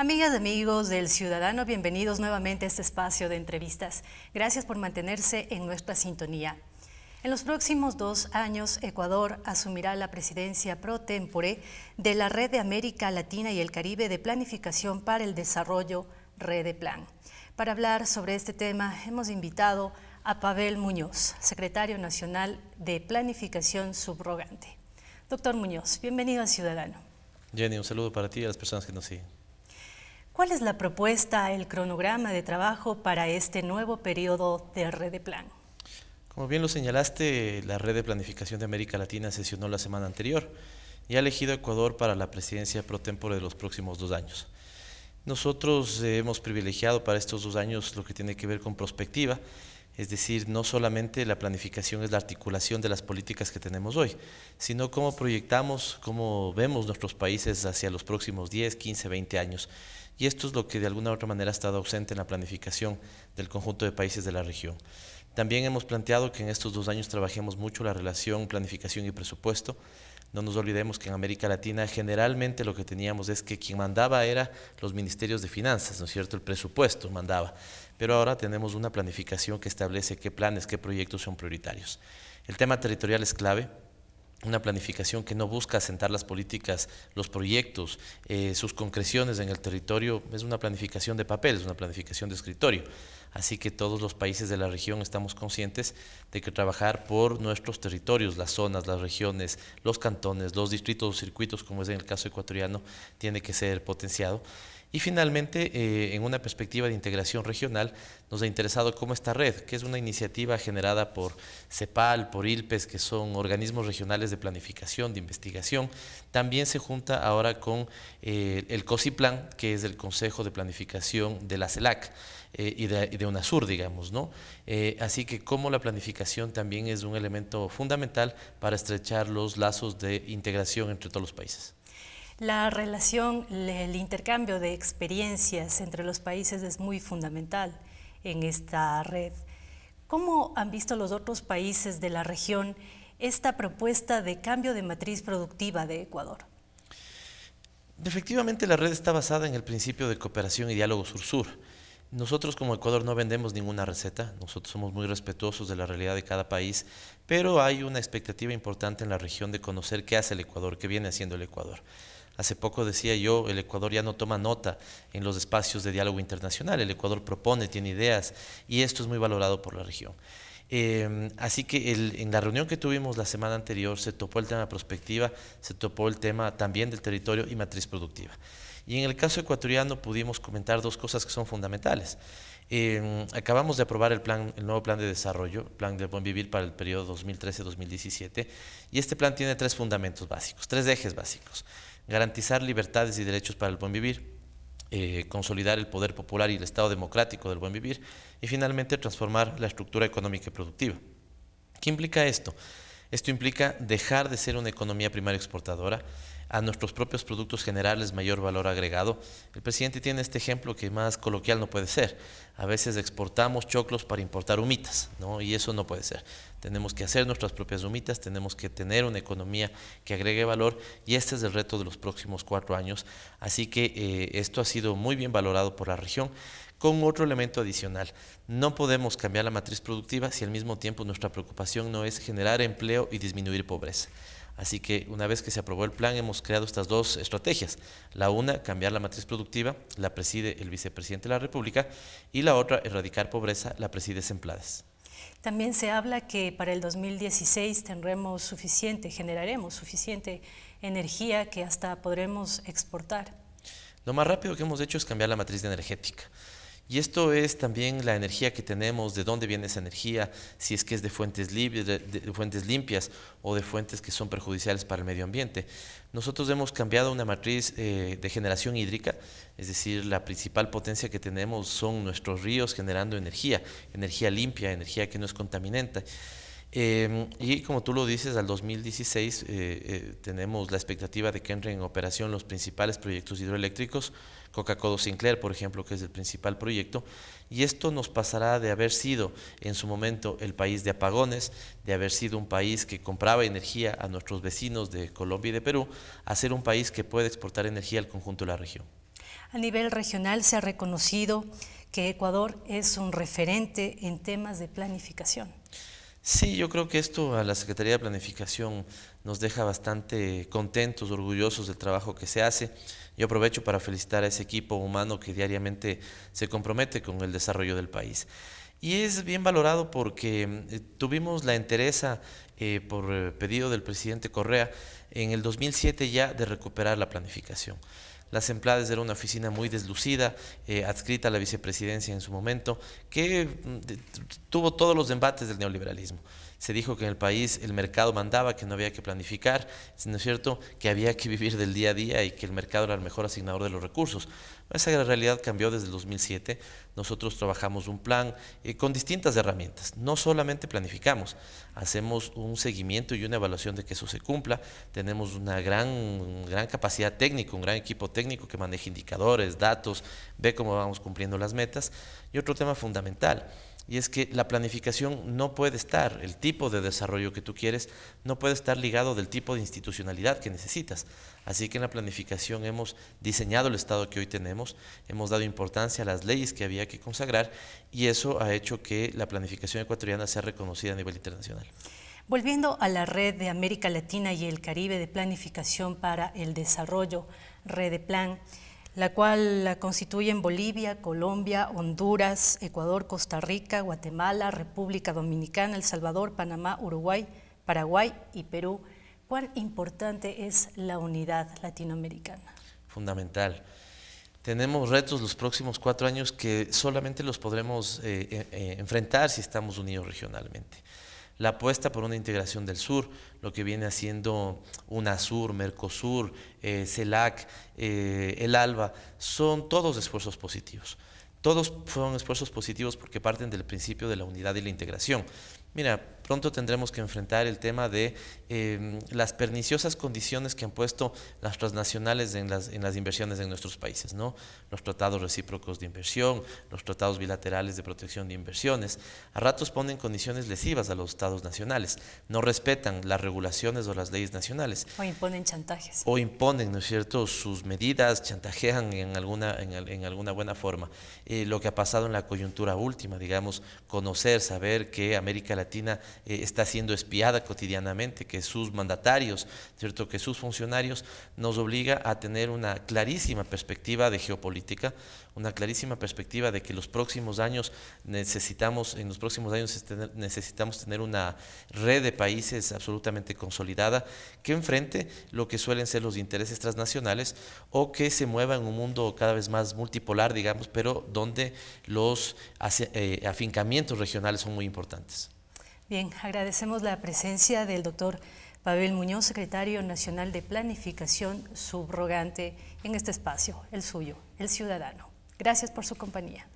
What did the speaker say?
Amigas, y amigos del Ciudadano, bienvenidos nuevamente a este espacio de entrevistas. Gracias por mantenerse en nuestra sintonía. En los próximos dos años, Ecuador asumirá la presidencia pro tempore de la Red de América Latina y el Caribe de Planificación para el Desarrollo, Plan. Para hablar sobre este tema, hemos invitado a Pavel Muñoz, secretario nacional de Planificación Subrogante. Doctor Muñoz, bienvenido al Ciudadano. Jenny, un saludo para ti y a las personas que nos siguen. ¿Cuál es la propuesta, el cronograma de trabajo para este nuevo periodo de Red de Plan? Como bien lo señalaste, la Red de Planificación de América Latina sesionó la semana anterior y ha elegido Ecuador para la presidencia pro tempore de los próximos dos años. Nosotros hemos privilegiado para estos dos años lo que tiene que ver con prospectiva, es decir, no solamente la planificación es la articulación de las políticas que tenemos hoy, sino cómo proyectamos, cómo vemos nuestros países hacia los próximos 10, 15, 20 años. Y esto es lo que de alguna otra manera ha estado ausente en la planificación del conjunto de países de la región. También hemos planteado que en estos dos años trabajemos mucho la relación planificación y presupuesto. No nos olvidemos que en América Latina generalmente lo que teníamos es que quien mandaba era los ministerios de finanzas, ¿no es cierto? El presupuesto mandaba. Pero ahora tenemos una planificación que establece qué planes, qué proyectos son prioritarios. El tema territorial es clave una planificación que no busca asentar las políticas, los proyectos, eh, sus concreciones en el territorio, es una planificación de papel, es una planificación de escritorio. Así que todos los países de la región estamos conscientes de que trabajar por nuestros territorios, las zonas, las regiones, los cantones, los distritos, los circuitos, como es en el caso ecuatoriano, tiene que ser potenciado. Y finalmente, eh, en una perspectiva de integración regional, nos ha interesado cómo esta red, que es una iniciativa generada por CEPAL, por ILPES, que son organismos regionales de planificación, de investigación, también se junta ahora con eh, el COSIPLAN, que es el Consejo de Planificación de la CELAC. Eh, y, de, UNASUR, digamos. ¿no? así que cómo la planificación también es un elemento fundamental para estrechar los lazos de integración entre todos los países. La relación, el intercambio de experiencias entre los países es muy fundamental en esta red. ¿Cómo han visto los otros países de la región esta propuesta de cambio de matriz productiva de Ecuador? Efectivamente, la red está basada en el principio de cooperación y diálogo sur-sur. Nosotros como Ecuador no vendemos ninguna receta, nosotros somos muy respetuosos de la realidad de cada país, pero hay una expectativa importante en la región de conocer qué hace el Ecuador, qué viene haciendo el Ecuador. Hace poco decía yo, el Ecuador ya no toma nota en los espacios de diálogo internacional, el Ecuador propone, tiene ideas y esto es muy valorado por la región. Em, así que en la reunión que tuvimos la semana anterior se topó el tema de prospectiva, se topó el tema también del territorio y matriz productiva. Y en el caso ecuatoriano pudimos comentar dos cosas que son fundamentales. Em, acabamos de aprobar el, el nuevo plan de desarrollo, plan de buen vivir para el periodo 2013-2017, y este plan tiene tres fundamentos básicos, tres ejes básicos garantizar libertades y derechos para el buen vivir, eh, consolidar el poder popular y el Estado democrático del buen vivir y finalmente transformar la estructura económica y productiva. ¿Qué implica esto? Esto implica dejar de ser una economía primaria exportadora, a nuestros propios productos generales mayor valor agregado. El presidente tiene este ejemplo que más coloquial no puede ser. A veces exportamos choclos para importar humitas, ¿no? y eso no puede ser. Tenemos que hacer nuestras propias humitas, tenemos que tener una economía que agregue valor y este es el reto de los próximos cuatro años. Así que eh, esto ha sido muy bien valorado por la región con otro elemento adicional. No podemos cambiar la matriz productiva si al mismo tiempo nuestra preocupación no es generar empleo y disminuir pobreza. Así que una vez que se aprobó el plan hemos creado estas dos estrategias. La una, cambiar la matriz productiva, la preside el vicepresidente de la República, y la otra, erradicar pobreza, la preside Semplades. También se habla que para el 2016 tendremos suficiente, generaremos suficiente energía que hasta podremos exportar. Lo más rápido que hemos hecho es cambiar la matriz energética. Y esto es también la energía que tenemos, de dónde viene esa energía, si es que es de fuentes, fuentes limpias o de fuentes que son perjudiciales para el medio ambiente. Nosotros hemos cambiado una matriz eh, de generación hídrica, es decir, la principal potencia que tenemos son nuestros ríos generando energía, energía limpia, energía que no es contaminante. Em, y como tú lo dices, al 2016 eh, eh, tenemos la expectativa de que entren en operación los principales proyectos hidroeléctricos, Coca-Cola Sinclair, por ejemplo, que es el principal proyecto, y esto nos pasará de haber sido en su momento el país de apagones, de haber sido un país que compraba energía a nuestros vecinos de Colombia y de Perú, a ser un país que puede exportar energía al conjunto de la región. A nivel regional se ha reconocido que Ecuador es un referente en temas de planificación. Sí, yo creo que esto a la Secretaría de Planificación nos deja bastante contentos, orgullosos del trabajo que se hace. Yo aprovecho para felicitar a ese equipo humano que diariamente se compromete con el desarrollo del país. Y es bien valorado porque eh, tuvimos la entereza, eh, por pedido del presidente Correa, en el 2007 ya de recuperar la planificación. Las Emplades era una oficina muy deslucida, eh, adscrita a la vicepresidencia en su momento, que mm, tuvo todos los embates del neoliberalismo se dijo que en el país el mercado mandaba, que no había que planificar, sino cierto?, que había que vivir del día a día y que el mercado era el mejor asignador de los recursos. Esa realidad cambió desde el 2007. Nosotros trabajamos un plan eh, con distintas herramientas. No solamente planificamos, hacemos un seguimiento y una evaluación de que eso se cumpla. Tenemos una gran, gran capacidad técnica, un gran equipo técnico que maneja indicadores, datos, ve cómo vamos cumpliendo las metas. Y otro tema fundamental y es que la planificación no puede estar, el tipo de desarrollo que tú quieres, no puede estar ligado del tipo de institucionalidad que necesitas. Así que en la planificación hemos diseñado el Estado que hoy tenemos, hemos dado importancia a las leyes que había que consagrar y eso ha hecho que la planificación ecuatoriana sea reconocida a nivel internacional. Volviendo a la red de América Latina y el Caribe de planificación para el desarrollo, Red de Plan, la cual la constituyen Bolivia, Colombia, Honduras, Ecuador, Costa Rica, Guatemala, República Dominicana, El Salvador, Panamá, Uruguay, Paraguay y Perú. ¿Cuán importante es la unidad latinoamericana? Fundamental. Tenemos retos los próximos cuatro años que solamente los podremos eh, eh, eh, enfrentar si estamos unidos regionalmente la apuesta por una integración del sur, lo que viene haciendo UNASUR, Mercosur, eh, CELAC, eh, el ALBA, son todos esfuerzos positivos. Todos son esfuerzos positivos porque parten del principio de la unidad y la integración. Mira, pronto tendremos que enfrentar el tema de em, las perniciosas condiciones que han puesto las transnacionales en las, inversiones en nuestros países, ¿no? Los tratados recíprocos de inversión, los tratados bilaterales de protección de inversiones, a ratos ponen condiciones lesivas a los estados nacionales, no respetan las regulaciones o las leyes nacionales. O imponen chantajes. O imponen, ¿no es cierto?, sus medidas, chantajean en alguna, en, alguna buena forma. Eh, lo que ha pasado en la coyuntura última, digamos, conocer, saber que América Latina eh, está siendo espiada cotidianamente, que sus mandatarios, ¿cierto? que sus funcionarios nos obliga a tener una clarísima perspectiva de geopolítica, una clarísima perspectiva de que los próximos años necesitamos, en los próximos años necesitamos tener una red de países absolutamente consolidada que enfrente lo que suelen ser los intereses transnacionales o que se mueva en un mundo cada vez más multipolar, digamos, pero donde los eh, afincamientos regionales son muy importantes. Bien, agradecemos la presencia del doctor Pavel Muñoz, secretario nacional de Planificación Subrogante, en este espacio, el suyo, el ciudadano. Gracias por su compañía.